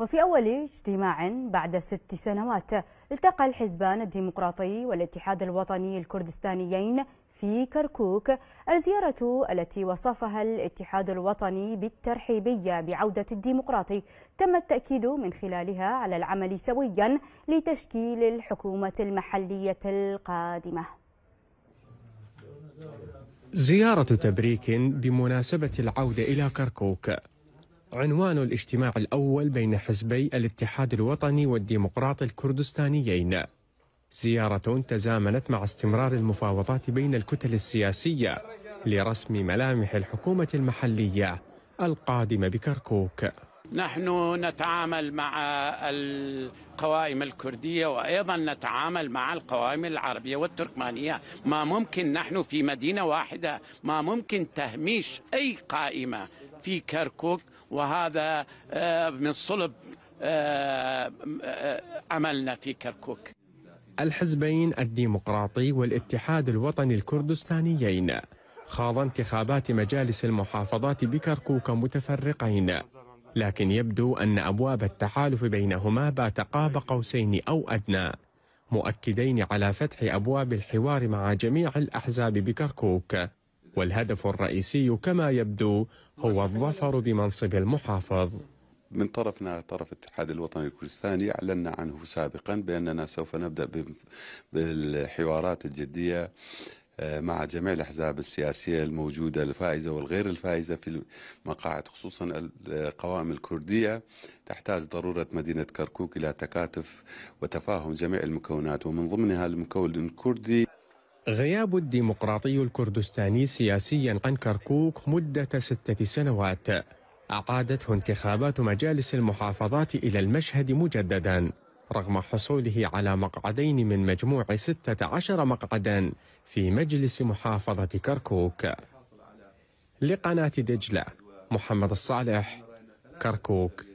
وفي أول اجتماع بعد ست سنوات التقى الحزبان الديمقراطي والاتحاد الوطني الكردستانيين في كركوك الزيارة التي وصفها الاتحاد الوطني بالترحيبية بعودة الديمقراطي تم التأكيد من خلالها على العمل سويا لتشكيل الحكومة المحلية القادمة زيارة تبريك بمناسبة العودة إلى كركوك عنوان الاجتماع الأول بين حزبي الاتحاد الوطني والديمقراط الكردستانيين زيارة تزامنت مع استمرار المفاوضات بين الكتل السياسية لرسم ملامح الحكومة المحلية القادمة بكركوك نحن نتعامل مع القوائم الكردية وأيضا نتعامل مع القوائم العربية والتركمانية ما ممكن نحن في مدينة واحدة ما ممكن تهميش أي قائمة في كركوك وهذا آه، من صلب عملنا آه، في كركوك الحزبين الديمقراطي والاتحاد الوطني الكردستانيين خاض انتخابات مجالس المحافظات بكركوك متفرقين لكن يبدو أن أبواب التحالف بينهما بات قاب قوسين أو أدنى مؤكدين على فتح أبواب الحوار مع جميع الأحزاب بكركوك والهدف الرئيسي كما يبدو هو الظفر بمنصب المحافظ من طرفنا طرف الاتحاد الوطني الكردستاني أعلنا عنه سابقا بأننا سوف نبدأ بالحوارات الجدية مع جميع الأحزاب السياسية الموجودة الفائزة والغير الفائزة في المقاعد خصوصا القوائم الكردية تحتاج ضرورة مدينة كركوك إلى تكاتف وتفاهم جميع المكونات ومن ضمنها المكون الكردي غياب الديمقراطي الكردستاني سياسيا عن كركوك مدة ستة سنوات أعادته انتخابات مجالس المحافظات إلى المشهد مجددا رغم حصوله على مقعدين من مجموع 16 مقعدا في مجلس محافظة كركوك لقناة دجلة محمد الصالح كركوك